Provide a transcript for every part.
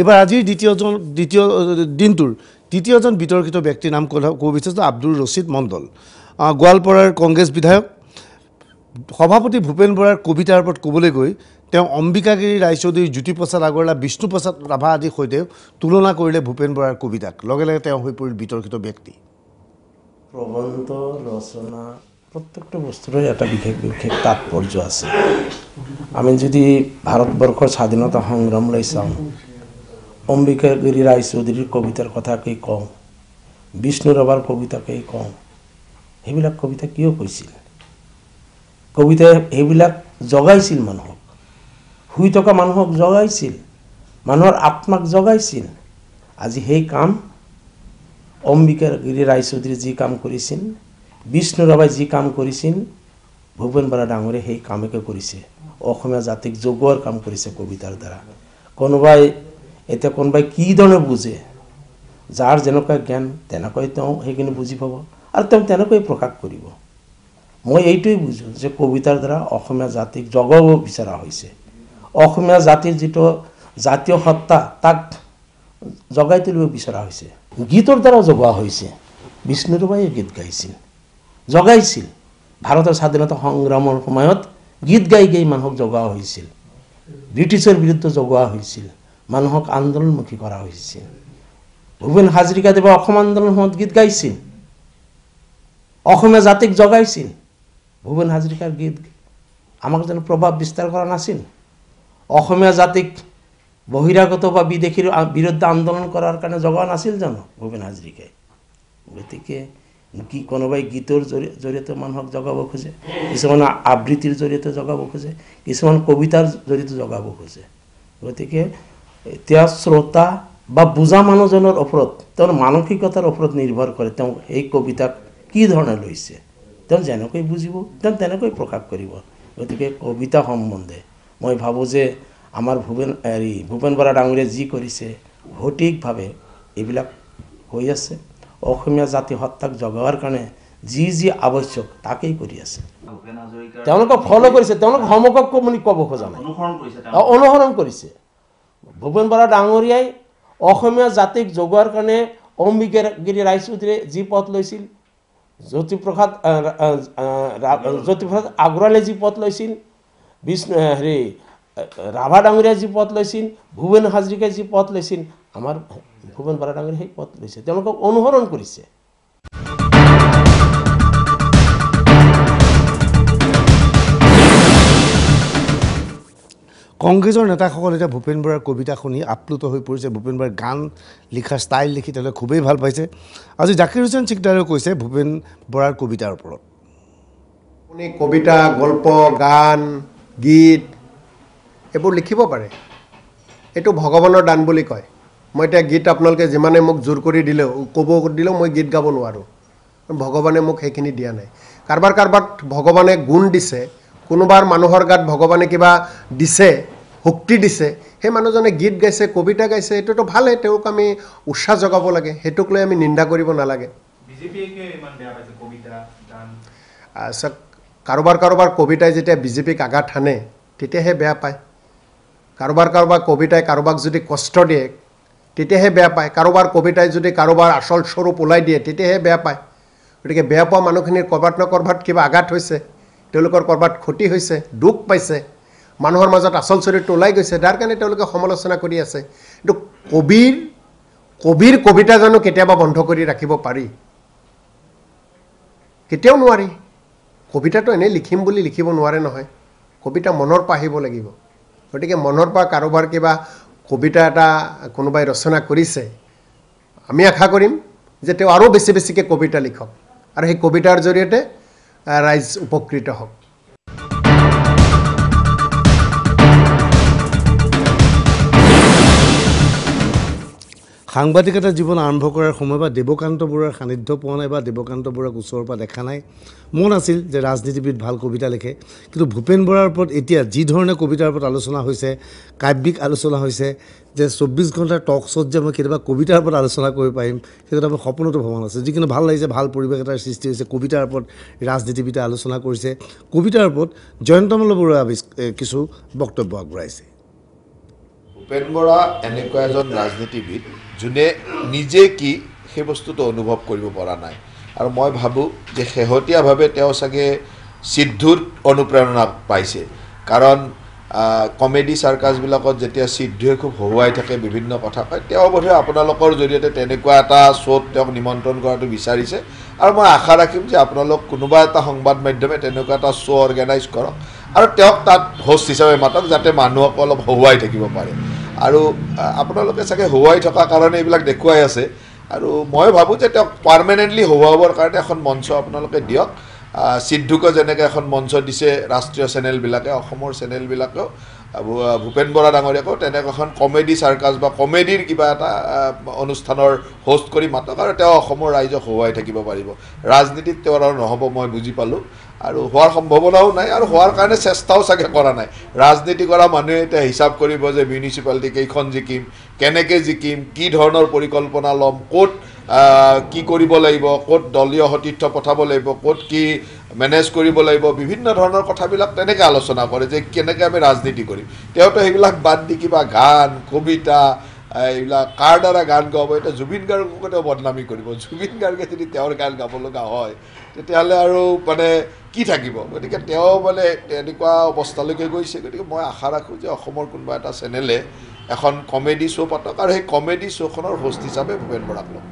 এইবাৰ আজিৰ দ্বিতীয়জন দ্বিতীয় দিনটোৰ তৃতীয়জন বিতৰ্কিত ব্যক্তিৰ নাম ক'ব বিচাৰিছোঁ আব্দুল ৰচিদ মণ্ডল গোৱালপাৰাৰ কংগ্ৰেছ বিধায়ক সভাপতি ভূপেন বৰাৰ কবিতাৰ ওপৰত ক'বলৈ গৈ তেওঁ অম্বিকাগিৰি ৰায়চৌধুৰী জ্যোতিপ্ৰসাদ আগৰৱালা বিষ্ণুপ্ৰসাদ ৰাভা আদিৰ সৈতে তুলনা কৰিলে ভূপেন বৰাৰ কবিতাক লগে লগে তেওঁ হৈ পৰিল বিতৰ্কিত ব্যক্তি প্ৰবন্ধ ৰচনা প্ৰত্যেকটো বস্তুৰে এটা বিশেষ বিশেষ তাৎপৰ্য আছে আমি যদি ভাৰতবৰ্ষৰ স্বাধীনতা সংগ্ৰামলৈ চাওঁ অম্বিকা অম্বিকাগিৰি ৰায় চৌধুৰীৰ কবিতাৰ কথাকেই কওঁ বিষ্ণু ৰভাৰ কবিতাকেই কওঁ সেইবিলাক কবিতা কিয় কৈছিল কবিতাই সেইবিলাক জগাইছিল মানুহক শুই থকা মানুহক জগাইছিল মানুহৰ আত্মাক জগাইছিল আজি সেই কাম অম্বিকা অম্বিকাগিৰি ৰায় চৌধুৰীয়ে যি কাম কৰিছিল বিষ্ণু ৰভাই যি কাম কৰিছিল ভূপেন বৰা ডাঙৰীয়া সেই কামকে কৰিছে অসমীয়া জাতিক যোগোৱাৰ কাম কৰিছে কবিতাৰ দ্বাৰা কোনোবাই এতিয়া কোনোবাই কি ধৰণে বুজে যাৰ যেনেকুৱা জ্ঞান তেনেকৈ তেওঁ সেইখিনি বুজি পাব আৰু তেওঁ তেনেকৈ প্ৰকাশ কৰিব মই এইটোৱেই বুজোঁ যে কবিতাৰ দ্বাৰা অসমীয়া জাতিক জগাব বিচৰা হৈছে অসমীয়া জাতিৰ যিটো জাতীয় সত্তা তাক জগাই তুলিব বিচৰা হৈছে গীতৰ দ্বাৰাও জগোৱা হৈছে বিষ্ণু গীত গাইছিল জগাইছিল ভাৰতৰ স্বাধীনতা সংগ্ৰামৰ সময়ত গীত গাই গাই মানুহক জগোৱা হৈছিল ব্ৰিটিছৰ বিৰুদ্ধে জগোৱা হৈছিল মানুহক আন্দোলনমুখী কৰা হৈছিল ভূপেন হাজৰিকাদেৱে অসম আন্দোলন সময়ত গীত গাইছিল অসমীয়া জাতিক জগাইছিল ভূপেন হাজৰিকাৰ গীত আমাক যেন প্ৰভাৱ বিস্তাৰ কৰা নাছিল অসমীয়া জাতিক বহিৰাগত বা বিদেশীৰ বিৰুদ্ধে আন্দোলন কৰাৰ কাৰণে জগা নাছিল জানো ভূপেন হাজৰিকাই গতিকে কি কোনোবাই গীতৰ জৰি জৰিয়তে মানুহক জগাব খোজে কিছুমান আবৃত্তিৰ জৰিয়তে জগাব খোজে কিছুমান কবিতাৰ জৰিয়তে জগাব খোজে গতিকে এতিয়া শ্ৰোতা বা বুজা মানুহজনৰ ওপৰত তেওঁৰ মানসিকতাৰ ওপৰত নিৰ্ভৰ কৰে তেওঁ এই কবিতাক কি ধৰণে লৈছে তেওঁ যেনেকৈ বুজিব তেওঁ তেনেকৈ প্ৰকাশ কৰিব গতিকে কবিতা সম্বন্ধে মই ভাবোঁ যে আমাৰ ভূপেন হেৰি ভূপেন বৰা ডাঙৰীয়াই যি কৰিছে সঠিকভাৱে এইবিলাক হৈ আছে অসমীয়া জাতি সত্তাক জগোৱাৰ কাৰণে যি যি আৱশ্যক তাকেই কৰি আছে তেওঁলোকক ফল' কৰিছে তেওঁলোকক সমকক্ষ বুলি ক'ব খোজা নাই অনুসৰণ কৰিছে ভূপেন বৰা ডাঙৰীয়াই অসমীয়া জাতিক জগোৱাৰ কাৰণে অম্বিকাগিৰি ৰায়চৌধুৰীয়ে যি পথ লৈছিল জ্যোতিপ্ৰসাদ জ্যোতিপ্ৰসাদ আগৰৱালে যি পথ লৈছিল বিষ্ণু হেৰি ৰাভা ডাঙৰীয়াই যি পথ লৈছিল ভূপেন হাজৰিকাই যি পথ লৈছিল আমাৰ ভূপেন বৰা ডাঙৰীয়াই সেই পথ লৈছে তেওঁলোকক অনুসৰণ কৰিছে কংগ্ৰেছৰ নেতাসকল এতিয়া ভূপেন বৰাৰ কবিতা শুনি আপ্লুত হৈ পৰিছে ভূপেন বৰাৰ গান লিখা ষ্টাইল লিখি তেওঁলোকে খুবেই ভাল পাইছে আজি জাকিৰ হুছেন চিকদাৰেও কৈছে ভূপেন বৰাৰ কবিতাৰ ওপৰত আপুনি কবিতা গল্প গান গীত এইবোৰ লিখিব পাৰে এইটো ভগৱানৰ দান বুলি কয় মই এতিয়া গীত আপোনালোকে যিমানে মোক জোৰ কৰি দিলেও ক'ব দিলেও মই গীত গাব নোৱাৰোঁ ভগৱানে মোক সেইখিনি দিয়া নাই কাৰোবাৰ কাৰোবাক ভগৱানে গুণ দিছে কোনোবাৰ মানুহৰ গাত ভগৱানে কিবা দিছে শক্তি দিছে সেই মানুহজনে গীত গাইছে কবিতা গাইছে সেইটোতো ভালেই তেওঁক আমি উৎসাহ জগাব লাগে সেইটোক লৈ আমি নিন্দা কৰিব নালাগে কাৰোবাৰ কাৰোবাৰ কবিতাই যেতিয়া বিজেপিক আঘাত হানে তেতিয়াহে বেয়া পায় কাৰোবাৰ কাৰোবাৰ কবিতাই কাৰোবাক যদি কষ্ট দিয়ে তেতিয়াহে বেয়া পায় কাৰোবাৰ কবিতাই যদি কাৰোবাৰ আচল স্বৰূপ ওলাই দিয়ে তেতিয়াহে বেয়া পায় গতিকে বেয়া পোৱা মানুহখিনিৰ ক'ৰবাত নে ক'ৰবাত কিবা আঘাত হৈছে তেওঁলোকৰ ক'ৰবাত ক্ষতি হৈছে দুখ পাইছে মানুহৰ মাজত আচল চৰিত্ৰ ওলাই গৈছে যাৰ কাৰণে তেওঁলোকে সমালোচনা কৰি আছে কিন্তু কবিৰ কবিৰ কবিতা জানো কেতিয়াবা বন্ধ কৰি ৰাখিব পাৰি কেতিয়াও নোৱাৰি কবিতাটো এনেই লিখিম বুলি লিখিব নোৱাৰে নহয় কবিতা মনৰ পৰা আহিব লাগিব গতিকে মনৰ পৰা কাৰোবাৰ কিবা কবিতা এটা কোনোবাই ৰচনা কৰিছে আমি আশা কৰিম যে তেওঁ আৰু বেছি বেছিকৈ কবিতা লিখক আৰু সেই কবিতাৰ জৰিয়তে ৰাইজ উপকৃত হওক সাংবাদিকতা জীৱন আৰম্ভ কৰাৰ সময় বা দেৱকান্ত বৰুৱাৰ সান্নিধ্য পোৱা নাই বা দেৱকান্ত বৰুৱাক ওচৰৰ পৰা দেখা নাই মন আছিল যে ৰাজনীতিবিদ ভাল কবিতা লিখে কিন্তু ভূপেন বৰাৰ ওপৰত এতিয়া যিধৰণে কবিতাৰ ওপৰত আলোচনা হৈছে কাব্যিক আলোচনা হৈছে যে চৌব্বিছ ঘণ্টাৰ টক শ্বত যে মই কেতিয়াবা কবিতাৰ ওপৰত আলোচনা কৰিব পাৰিম সেইটো এটা মই সপোনতো ভ্ৰমণ আছে যিকোনো ভাল লাগিছে ভাল পৰিৱেশ এটাৰ সৃষ্টি হৈছে কবিতাৰ ওপৰত ৰাজনীতিবিদে আলোচনা কৰিছে কবিতাৰ ওপৰত জয়ন্তমল্ল বৰুৱাই কিছু বক্তব্য আগবঢ়াইছে ভূপেন বৰা এনেকুৱা এজন ৰাজনীতিবিদ যোনে নিজে কি সেই বস্তুটো অনুভৱ কৰিব পৰা নাই আৰু মই ভাবোঁ যে শেহতীয়াভাৱে তেওঁ চাগে সিদ্ধুৰ অনুপ্ৰেৰণা পাইছে কাৰণ কমেডি চাৰ্কাছবিলাকত যেতিয়া সিদ্ধুৱে খুব হহুৱাই থাকে বিভিন্ন কথা কয় তেওঁ বোধহয় আপোনালোকৰ জৰিয়তে তেনেকুৱা এটা শ্ব'ত তেওঁক নিমন্ত্ৰণ কৰাটো বিচাৰিছে আৰু মই আশা ৰাখিম যে আপোনালোক কোনোবা এটা সংবাদ মাধ্যমে তেনেকুৱা এটা শ্ব' অৰ্গেনাইজ কৰক আৰু তেওঁক তাত হোষ্ট হিচাপে মাতক যাতে মানুহক অলপ হহুৱাই থাকিব পাৰে আৰু আপোনালোকে চাগে হোৱাই থকাৰ কাৰণে এইবিলাক দেখুৱাই আছে আৰু মই ভাবোঁ যে তেওঁক পাৰ্মানেণ্টলি হোৱাবৰ কাৰণে এখন মঞ্চ আপোনালোকে দিয়ক সিদ্ধুকে যেনেকৈ এখন মঞ্চ দিছে ৰাষ্ট্ৰীয় চেনেলবিলাকে অসমৰ চেনেলবিলাকেও ভূপেন বৰা ডাঙৰীয়াকো তেনেকৈ এখন কমেডি চাৰ্কাছ বা কমেডিৰ কিবা এটা অনুষ্ঠানৰ হোষ্ট কৰি মাতক আৰু তেওঁ অসমৰ ৰাইজক হোৱাই থাকিব পাৰিব ৰাজনীতিত তেওঁৰ আৰু নহ'ব মই বুজি পালোঁ আৰু হোৱাৰ সম্ভাৱনাও নাই আৰু হোৱাৰ কাৰণে চেষ্টাও চাগে কৰা নাই ৰাজনীতি কৰা মানুহে এতিয়া হিচাপ কৰিব যে মিউনিচিপালিটি কেইখন জিকিম কেনেকৈ জিকিম কি ধৰণৰ পৰিকল্পনা ল'ম ক'ত কি কৰিব লাগিব ক'ত দলীয় সতীৰ্থ পঠাব লাগিব ক'ত কি মেনেজ কৰিব লাগিব বিভিন্ন ধৰণৰ কথাবিলাক তেনেকৈ আলোচনা কৰে যে কেনেকৈ আমি ৰাজনীতি কৰিম তেওঁতো সেইবিলাক বাদ দি কিবা গান কবিতা এইবিলাক কাৰ দ্বাৰা গান গাব এতিয়া জুবিন গাৰ্গকো তেওঁ বদনামী কৰিব জুবিন গাৰ্গে যদি তেওঁৰ গান গাব লগা হয় তেতিয়াহ'লে আৰু মানে কি থাকিব গতিকে তেওঁ মানে তেনেকুৱা অৱস্থালৈকে গৈছে গতিকে মই আশা ৰাখোঁ যে অসমৰ কোনোবা এটা চেনেলে এখন কমেডি শ্ব' পাতক আৰু সেই কমেডি শ্ব'খনৰ হোষ্ট হিচাপে ভূপেন বৰাক লওক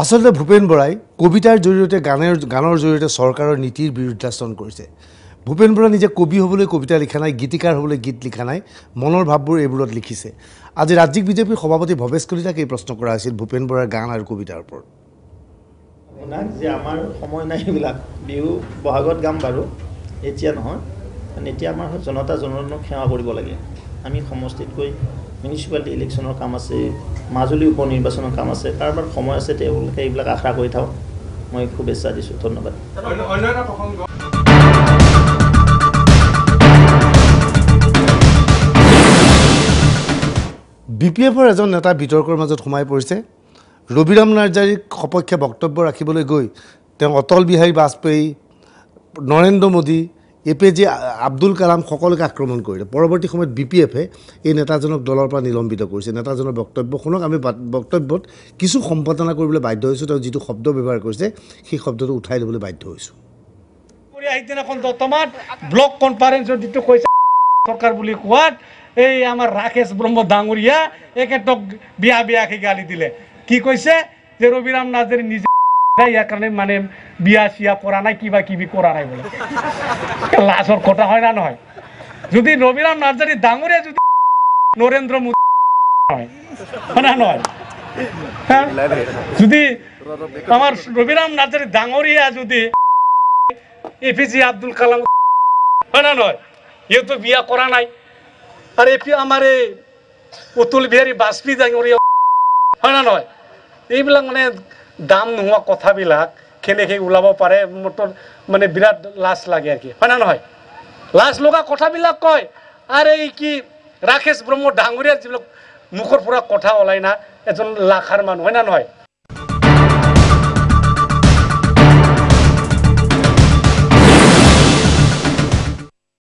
আচলতে ভূপেন বৰাই কবিতাৰ জৰিয়তে গানৰ গানৰ জৰিয়তে চৰকাৰৰ নীতিৰ বিৰুদ্ধাচৰণ কৰিছে ভূপেন বৰা নিজে কবি হ'বলৈ কবিতা লিখা নাই গীতিকাৰ হ'বলৈ গীত লিখা নাই মনৰ ভাৱবোৰ এইবোৰত লিখিছে আজি ৰাজ্যিক বিজেপিৰ সভাপতি ভৱেশ কলিতাক এই প্ৰশ্ন কৰা হৈছিল ভূপেন বৰাৰ গান আৰু কবিতাৰ ওপৰত যে আমাৰ সময় নাই সেইবিলাক বিহু বহাগত গাম বাৰু এতিয়া নহয় এতিয়া আমাৰ জনতা জনক সেৱা কৰিব লাগে আমি সমষ্টিতকৈ মিউনিচিপালিটি ইলেকশ্যনৰ কাম আছে মাজুলী উপ নিৰ্বাচনৰ কাম আছে কাৰোবাৰ সময় আছে তেওঁলোকে এইবিলাক আশা কৰি থাকক মই শুভেচ্ছা দিছোঁ ধন্যবাদ বি পি এফৰ এজন নেতা বিতৰ্কৰ মাজত সোমাই পৰিছে ৰবিৰাম নাৰ্জাৰীক সপক্ষে বক্তব্য ৰাখিবলৈ গৈ তেওঁ Atal Bihari Vajpayee Narendra Modi A P J Abdul Kalam সকলোকে আক্ৰমণ কৰিলে পৰৱৰ্তী সময়ত বি পি এফে এই নেতাজনক দলৰ পৰা নিলম্বিত কৰিছে নেতাজনৰ বক্তব্য শুনক আমি বক্তব্যত কিছু সম্পাদনা কৰিবলৈ বাধ্য হৈছোঁ তেওঁ যিটো শব্দ ব্যৱহাৰ কৰিছে সেই শব্দটো উঠাই ল'বলৈ বাধ্য হৈছোঁ কৈছে বুলি কোৱাত এই আমাৰ ৰাকেশ ব্ৰহ্ম ডাঙৰীয়া একেটক বিয়া বিয়াকে গালি দিলে কি কৈছে যে ৰবিৰাম নাজিৰ নিজে ইয়ার কারণে মানে বিয়া সিয়া করা নাই কিবা কিবি করা নাই বলে লাশর কথা হয় না নহয় যদি রবীন্দ্রনাথ নার্জারি ডাঙরে যদি নরেন্দ্র মোদী হয় নয় যদি আমার রবিরাম নার্জারি ডাঙরিয়া যদি এপিজি আব্দুল কালাম হয় না নয় এ তো বিয়া করা নাই আর এপি আমার এই অতুল বিহারী বাজপেয়ী ডাঙরিয়া হয় না নয় এইবিলাক মানে দাম নোহোৱা কথাবিলাক কেনেকৈ ওলাব পাৰে মোৰতো মানে বিৰাট লাজ লাগে আৰু কি হয় নে নহয় লাজ লগা কথাবিলাক কয় আৰে এই কি ৰাকেশ ব্ৰহ্ম ডাঙৰীয়াৰ যিবিলাক মুখৰ পৰা কথা ওলাই না এজন লাখাৰ মানুহ হয় নে নহয়